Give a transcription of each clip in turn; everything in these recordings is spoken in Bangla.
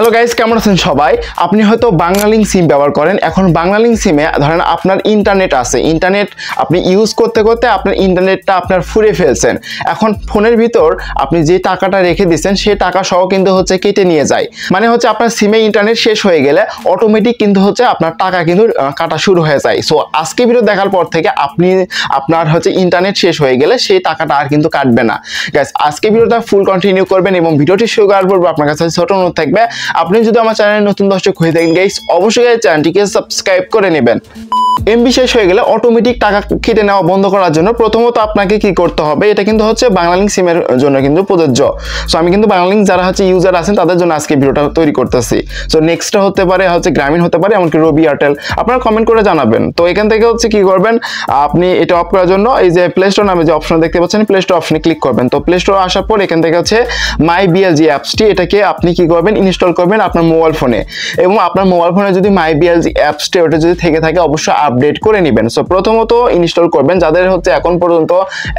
হ্যালো গাইজ কেমন আছেন সবাই আপনি হয়তো বাংলালিং সিম ব্যবহার করেন এখন বাংলালিং সিমে ধরেন আপনার ইন্টারনেট আছে ইন্টারনেট আপনি ইউজ করতে করতে আপনার ইন্টারনেটটা আপনার ফুরে ফেলছেন এখন ফোনের ভিতর আপনি যে টাকাটা রেখে দিচ্ছেন সেই টাকা সহ কিন্তু হচ্ছে কেটে নিয়ে যায় মানে হচ্ছে আপনার সিমে ইন্টারনেট শেষ হয়ে গেলে অটোমেটিক কিন্তু হচ্ছে আপনার টাকা কিন্তু কাটা শুরু হয়ে যায় সো আজকে ভিডিও দেখার পর থেকে আপনি আপনার হচ্ছে ইন্টারনেট শেষ হয়ে গেলে সেই টাকাটা আর কিন্তু কাটবে না গ্যাস আজকে ভিডিওটা ফুল কন্টিনিউ করবেন এবং ভিডিওটি শুরু করার পর আপনার কাছে ছোট অনুরোধ থাকবে আপনি যদি আমার চ্যানেলে নতুন দর্শক হয়ে থাকেন গাইস অবশ্যই চ্যানেলটিকে সাবস্ক্রাইব করে নেবেন এমবি শেষ হয়ে গেলে অটোমেটিক টাকা কেটে নেওয়া বন্ধ করার জন্য প্রথমত আপনাকে কি করতে হবে এটা কিন্তু হচ্ছে বাংলালিঙ্ক সিমের জন্য কিন্তু প্রযোজ্য সো আমি কিন্তু বাংলালিঙ্ক যারা হচ্ছে ইউজার আছেন তাদের জন্য আজকে ভিডিওটা তৈরি করতেছি সো নেক্সটটা হতে পারে হচ্ছে গ্রামীণ হতে পারে এমনকি রবি এয়ারটেল আপনারা কমেন্ট করে জানাবেন তো এখান থেকে হচ্ছে কি করবেন আপনি এটা অফ করার জন্য এই যে প্লে স্টোর নামে যে অপশন দেখতে পাচ্ছেন প্লে স্টোর অপশনে ক্লিক করবেন তো প্লে স্টোর আসার পর এখান থেকে হচ্ছে মাই বিএলজি অ্যাপসটি এটাকে আপনি কি করবেন ইনস্টল করবেন আপনার মোবাইল ফোনে এবং আপনার মোবাইল ফোনে যদি মাই বিএলজি অ্যাপসটি ওটা যদি থেকে থাকে অবশ্যই আপডেট করে নেবেন সো প্রথমত ইনস্টল করবেন যাদের হচ্ছে এখন পর্যন্ত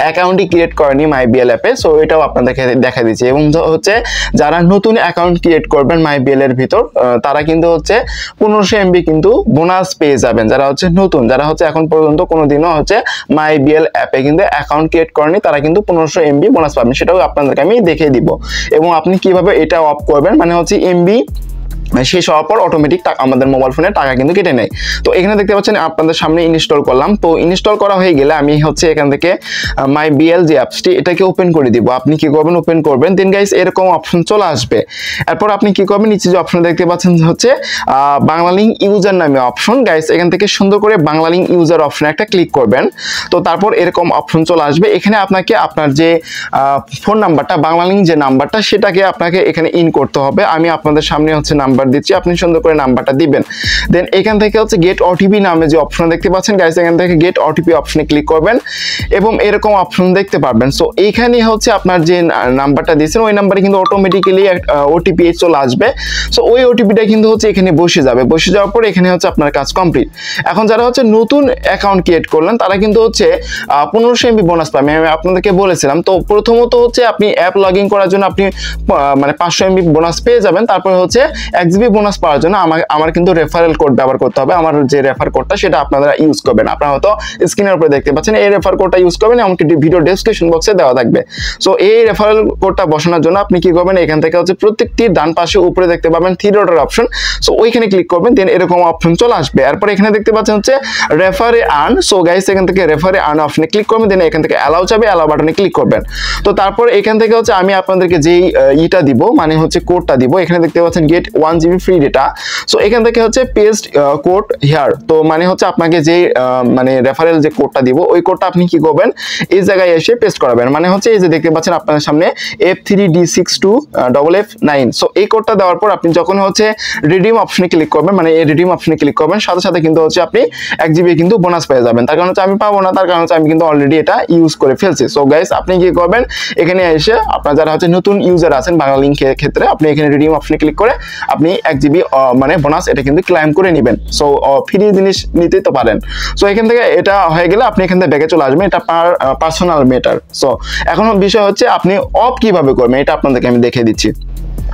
অ্যাকাউন্টই ক্রিয়েট করেনি মাই বিএল অ্যাপে সো এটাও আপনাদেরকে দেখা দিচ্ছে এবং হচ্ছে যারা নতুন অ্যাকাউন্ট ক্রিয়েট করবেন মাই বিএল এর ভিতর তারা কিন্তু হচ্ছে পনেরোশো এমবি কিন্তু বোনাস পেয়ে যাবেন যারা হচ্ছে নতুন যারা হচ্ছে এখন পর্যন্ত কোনোদিনও হচ্ছে মাই বিএল অ্যাপে কিন্তু অ্যাকাউন্ট ক্রিয়েট করেনি তারা কিন্তু পনেরোশো এমবি বোনাস পাবেন সেটাও আপনাদেরকে আমি দেখিয়ে দিব এবং আপনি কিভাবে এটা অফ করবেন মানে হচ্ছে এমবি মানে শেষ হওয়ার পর অটোমেটিক আমাদের মোবাইল ফোনে টাকা কিন্তু কেটে নেয় তো এখানে দেখতে পাচ্ছেন আপনাদের সামনে ইনস্টল করলাম তো ইনস্টল করা হয়ে গেলে আমি হচ্ছে এখান থেকে মাই বিএল যে অ্যাপসটি এটাকে ওপেন করে দিব আপনি কি করবেন ওপেন করবেন দেন গাইস এরকম অপশন চলে আসবে এরপর আপনি কি করবেন নিচে যে অপশন দেখতে পাচ্ছেন হচ্ছে বাংলালিঙ্ক ইউজার নামে অপশন গাইস এখান থেকে সুন্দর করে বাংলালিং ইউজার অপশনে একটা ক্লিক করবেন তো তারপর এরকম অপশন চলে আসবে এখানে আপনাকে আপনার যে ফোন নাম্বারটা বাংলালিঙ্ক যে নাম্বারটা সেটাকে আপনাকে এখানে ইন করতে হবে আমি আপনাদের সামনে হচ্ছে নাম্বার নাম্বার দিচ্ছি আপনি সুন্দর করে নাম্বারটা দিবেন দেন এখান থেকে হচ্ছে গেট ওটিপি নামে যে অপশন দেখতে পাচ্ছেন গাইজ এখান থেকে গেট ওটিপি অপশনে ক্লিক করবেন এবং এরকম অপশন দেখতে পারবেন সো এইখানে হচ্ছে আপনার যে নাম্বারটা দিয়েছেন ওই নাম্বারে কিন্তু অটোমেটিক্যালি ওটিপি চলে আসবে সো ওই ওটিপিটা কিন্তু হচ্ছে এখানে বসে যাবে বসে যাওয়ার পর এখানে হচ্ছে আপনার কাজ কমপ্লিট এখন যারা হচ্ছে নতুন অ্যাকাউন্ট ক্রিয়েট করলেন তারা কিন্তু হচ্ছে পনেরোশো এমবি বোনাস পাবে আমি আপনাদেরকে বলেছিলাম তো প্রথমত হচ্ছে আপনি অ্যাপ লগ করার জন্য আপনি মানে পাঁচশো এমবি বোনাস পেয়ে যাবেন তারপরে হচ্ছে এক এক্সবি বোনাস পাওয়ার জন্য আমাকে আমার কিন্তু রেফারেল কোড ব্যবহার করতে হবে আমার যে রেফার কোডটা সেটা আপনারা ইউজ করবেন আপনারা হয়তো স্ক্রিনের উপরে দেখতে পাচ্ছেন এই রেফার কোডটা ইউজ করবেন এমনকি ভিডিও ডিসক্রিপশন বক্সে দেওয়া থাকবে সো এই রেফারেল কোডটা বসানোর জন্য আপনি কি করবেন এখান থেকে হচ্ছে প্রত্যেকটি ডান পাশে উপরে দেখতে পাবেন থ্রি ডটার অপশন সো ওইখানে ক্লিক করবেন দেন এরকম অপশন চলে আসবে এরপর এখানে দেখতে পাচ্ছেন হচ্ছে রেফারে আর্ন সো গাইস এখান থেকে রেফারে আর্ন অপশনে ক্লিক করবেন দেন এখান থেকে অ্যালাউ যাবে অ্যালাউ বাটনে ক্লিক করবেন তো তারপর এখান থেকে হচ্ছে আমি আপনাদেরকে যেই ইটা দিব মানে হচ্ছে কোডটা দিব এখানে দেখতে পাচ্ছেন get one one GB free data so এখান থেকে হচ্ছে পেস্ট কোড হেয়ার তো মানে হচ্ছে আপনাকে মানে যে মানে রেফারেল যে কোডটা দিব ওই কোডটা আপনি কি করবেন এই জায়গায় এসে পেস্ট করাবেন মানে হচ্ছে এই যে দেখতে পাচ্ছেন আপনার সামনে F three D six two double F nine so এই কোডটা দেওয়ার পর আপনি যখন হচ্ছে রিডিম অপশনে ক্লিক করবেন মানে এই রিডিম অপশনে ক্লিক করবেন সাথে সাথে কিন্তু হচ্ছে আপনি এক জিবি কিন্তু বোনাস পেয়ে যাবেন তার কারণ হচ্ছে আমি পাবো না তার কারণ হচ্ছে আমি কিন্তু অলরেডি এটা ইউজ করে ফেলছি সো গাইস আপনি কি করবেন এখানে এসে আপনার যারা হচ্ছে নতুন ইউজার আছেন বাংলা লিঙ্কের ক্ষেত্রে আপনি এখানে রিডিম অপশনে ক্লিক করে আপনি এক জিবি মানে বোনাস এটা কিন্তু ক্লাইম করে নেবেন সো ফ্রি জিনিস নিতে তো পারেন সো এখান থেকে এটা হয়ে গেলে আপনি এখান থেকে ব্যাগে চলে আসবেন এটা পার্সোনাল ম্যাটার সো এখন বিষয় হচ্ছে আপনি অফ কিভাবে করবেন এটা আপনাদেরকে আমি দেখে দিচ্ছি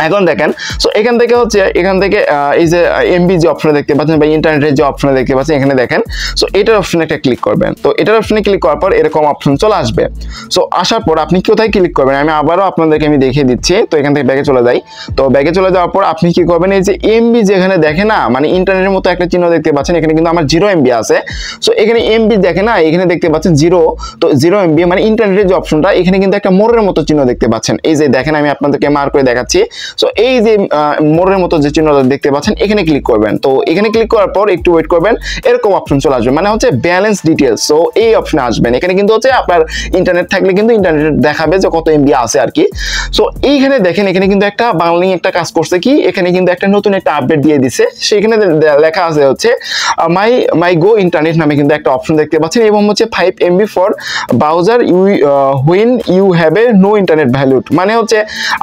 এখন দেখেন সো এখান থেকে হচ্ছে এখান থেকে এই যে এমবি যে অপশনে দেখতে পাচ্ছেন বা ইন্টারনেটের যে অপশনে দেখতে পাচ্ছেন এখানে দেখেন সো এটার অপশনে একটা ক্লিক করবেন তো এটার অপশনে ক্লিক করার পর এরকম অপশন চলে আসবে সো আসার পর আপনি কোথায় ক্লিক করবেন আমি আবারও আপনাদেরকে আমি দেখিয়ে দিচ্ছি তো এখান থেকে ব্যাগে চলে যাই তো ব্যাগে চলে যাওয়ার পর আপনি কি করবেন এই যে এমবি যেখানে দেখে না মানে ইন্টারনেটের মতো একটা চিহ্ন দেখতে পাচ্ছেন এখানে কিন্তু আমার জিরো এমবি আছে সো এখানে এমবি দেখে না এখানে দেখতে পাচ্ছেন জিরো তো জিরো এমবি মানে ইন্টারনেটের যে অপশনটা এখানে কিন্তু একটা মোড়ের মতো চিহ্ন দেখতে পাচ্ছেন এই যে দেখেন আমি আপনাদেরকে মার করে দেখাচ্ছি সো এই যে মোড়ের মতো যে চিহ্নটা দেখতে পাচ্ছেন এখানে ক্লিক করবেন তো এখানে ক্লিক করার পর একটু ওয়েট করবেন এরকম অপশন চলে আসবে মানে হচ্ছে ব্যালেন্স ডিটেলস সো এই অপশনে আসবেন এখানে কিন্তু হচ্ছে আপনার ইন্টারনেট থাকলে কিন্তু ইন্টারনেট দেখাবে যে কত এমবি আছে আর কি সো এইখানে দেখেন এখানে কিন্তু একটা বাংলিং একটা কাজ করছে কি এখানে কিন্তু একটা নতুন একটা আপডেট দিয়ে দিছে সেখানে লেখা আছে হচ্ছে মাই মাই গো ইন্টারনেট নামে কিন্তু একটা অপশন দেখতে পাচ্ছেন এবং হচ্ছে five MB for browser you when you have a no internet valued মানে হচ্ছে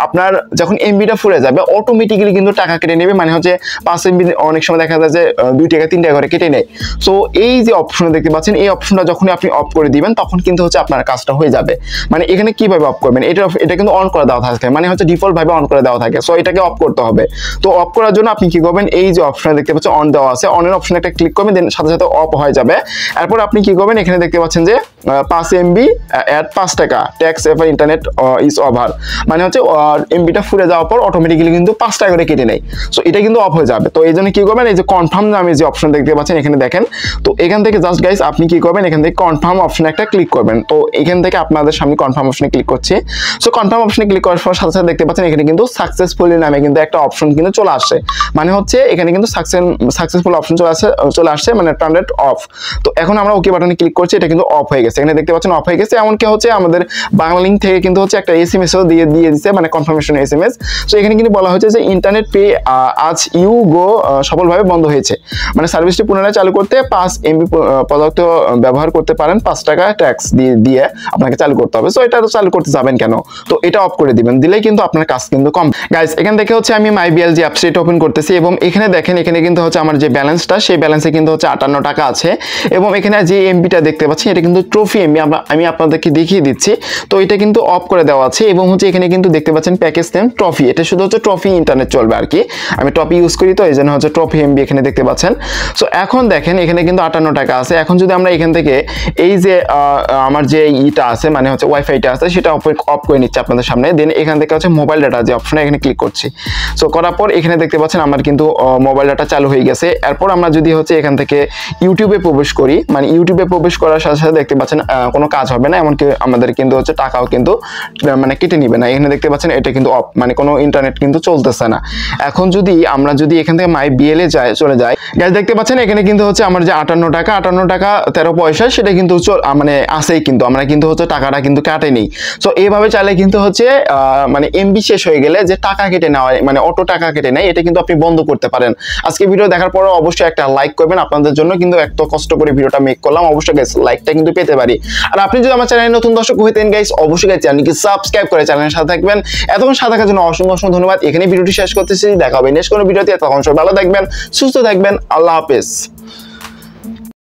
আপনার যখন এমবিটা টাকাটা ফুলে যাবে অটোমেটিক্যালি কিন্তু টাকা কেটে নেবে মানে হচ্ছে পাঁচের অনেক সময় দেখা যায় যে দুই টাকা তিন টাকা করে কেটে নেয় সো এই যে অপশনটা দেখতে পাচ্ছেন এই অপশনটা যখনই আপনি অফ করে দিবেন তখন কিন্তু হচ্ছে আপনার কাজটা হয়ে যাবে মানে এখানে কিভাবে অফ করবেন এটা এটা কিন্তু অন করে দেওয়া থাকে মানে হচ্ছে ডিফল্টভাবে অন করে দেওয়া থাকে সো এটাকে অফ করতে হবে তো অফ করার জন্য আপনি কি করবেন এই যে অপশনটা দেখতে পাচ্ছেন অন দেওয়া আছে অনের অপশনে একটা ক্লিক করবেন দেন সাথে সাথে অফ হয়ে যাবে এরপর আপনি কি করবেন এখানে দেখতে পাচ্ছেন যে পাঁচ এমবি অ্যাড পাঁচ টাকা tax if internet is over মানে হচ্ছে এমবিটা ফুলে যাওয়ার পর অটোমেটিক্যালি কিন্তু পাঁচ টাকা করে কেটে নেয় সো এটা কিন্তু অফ হয়ে যাবে তো এই জন্য কী করবেন এই যে কনফার্ম নামে যে অপশন দেখতে পাচ্ছেন এখানে দেখেন তো এখান থেকে জাস্ট গাইস আপনি কী করবেন এখান থেকে কনফার্ম অপশনে একটা ক্লিক করবেন তো এখান থেকে আপনাদের সামনে কনফার্ম অপশনে ক্লিক করছি সো কনফার্ম অপশনে ক্লিক করার পর সাথে সাথে দেখতে পাচ্ছেন এখানে কিন্তু সাকসেসফুলি নামে কিন্তু একটা অপশন কিন্তু চলে আসে মানে হচ্ছে এখানে কিন্তু সাকসেসফুল অপশন চলে আসে চলে আসছে মানে টার্নডেট অফ তো এখন আমরা ওকে বাটনে ক্লিক করছি এটা কিন্তু অফ হয়ে গেছে এখানে দেখতে পাচ্ছেন অফ হয়ে গেছে এমনকি হচ্ছে আমাদের বাংলা লিঙ্ক থেকে কিন্তু হচ্ছে একটা এস এম এসও দিয়ে দিয়ে দিচ্ছে মানে কনফার্মেশন এস এম এস তো এখানে কিন্তু বলা হয়েছে যে internet pay as you go সফলভাবে বন্ধ হয়েছে মানে সার্ভিসটি পুনরায় চালু করতে পাঁচ এমবি পদার্থ ব্যবহার করতে পারেন পাঁচ টাকা ট্যাক্স দিয়ে দিয়ে আপনাকে চালু করতে হবে সো এটা তো চালু করতে যাবেন কেন তো এটা অফ করে দিবেন দিলেই কিন্তু আপনার কাজ কিন্তু কম গাইজ এখানে দেখে হচ্ছে আমি মাই বিএলজি অ্যাপসাইট ওপেন করতেছি এবং এখানে দেখেন এখানে কিন্তু হচ্ছে আমার যে ব্যালেন্সটা সেই ব্যালেন্সে কিন্তু হচ্ছে আটান্ন টাকা আছে এবং এখানে যে এমবিটা দেখতে পাচ্ছি এটা কিন্তু ট্রফি এমবি আমি আপনাদেরকে দেখিয়ে দিচ্ছি তো এটা কিন্তু অফ করে দেওয়া আছে এবং হচ্ছে এখানে কিন্তু দেখতে পাচ্ছেন প্যাকেজ নেম ট্রফি এটা শুধু হচ্ছে ট্রফি ইন্টারনেট চলবে আর কি আমি ট্রফি ইউজ করি তো এই জন্য হচ্ছে ট্রফি এমবি এখানে দেখতে পাচ্ছেন সো এখন দেখেন এখানে কিন্তু আটান্ন টাকা আছে এখন যদি আমরা এখান থেকে এই যে আমার যে ইটা আছে মানে হচ্ছে ওয়াইফাইটা আছে সেটা অফ করে নিচ্ছে আপনাদের সামনে দেন এখান থেকে হচ্ছে মোবাইল ডাটা যে অপশনে এখানে ক্লিক করছি সো করার পর এখানে দেখতে পাচ্ছেন আমার কিন্তু মোবাইল ডাটা চালু হয়ে গেছে এরপর আমরা যদি হচ্ছে এখান থেকে ইউটিউবে প্রবেশ করি মানে ইউটিউবে প্রবেশ করার সাথে সাথে দেখতে পাচ্ছেন কোনো কাজ হবে না এমনকি আমাদের কিন্তু হচ্ছে টাকাও কিন্তু মানে কেটে নিবে না এখানে দেখতে পাচ্ছেন এটা কিন্তু অফ মানে কোনো ইন্টারনেট কিন্তু চলতেছে না এখন যদি আমরা যদি এখান থেকে মাই বিএল এ যায় চলে যাই গ্যাস দেখতে পাচ্ছেন এখানে কিন্তু হচ্ছে আমার যে আটান্ন টাকা আটান্ন টাকা তেরো পয়সা সেটা কিন্তু মানে আসেই কিন্তু আমরা কিন্তু হচ্ছে টাকাটা কিন্তু কাটে নেই সো এইভাবে চাইলে কিন্তু হচ্ছে মানে এমবি শেষ হয়ে গেলে যে টাকা কেটে নেওয়া মানে অটো টাকা কেটে নেয় এটা কিন্তু আপনি বন্ধ করতে পারেন আজকে ভিডিও দেখার পর অবশ্যই একটা লাইক করবেন আপনাদের জন্য কিন্তু এত কষ্ট করে ভিডিওটা মেক করলাম অবশ্যই গাইস লাইকটা কিন্তু পেতে পারি আর আপনি যদি আমার চ্যানেলে নতুন দর্শক হয়ে থাকেন গাইস অবশ্যই গাইস চ্যানেলকে সাবস্ক্রাইব করে চ্যানেলের সাথে থাকবেন এতক্ষণ সাথে থাকার জন্য অসংখ্য অসংখ্য ধন্যবাদ এখানে ভিডিওটি শেষ করতেছি দেখা হবে নেক্সট কোনো ভিডিওতে তখন সব ভালো থাকবেন সুস্থ থাকবেন আল্লাহ হাফেজ